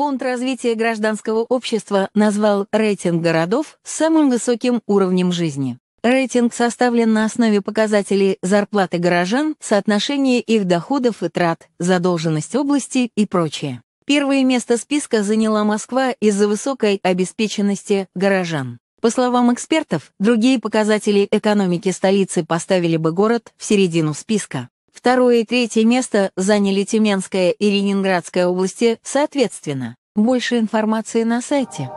Фонд развития гражданского общества назвал рейтинг городов самым высоким уровнем жизни. Рейтинг составлен на основе показателей зарплаты горожан, соотношения их доходов и трат, задолженность области и прочее. Первое место списка заняла Москва из-за высокой обеспеченности горожан. По словам экспертов, другие показатели экономики столицы поставили бы город в середину списка. Второе и третье место заняли Тюменская и Ленинградская области соответственно. Больше информации на сайте.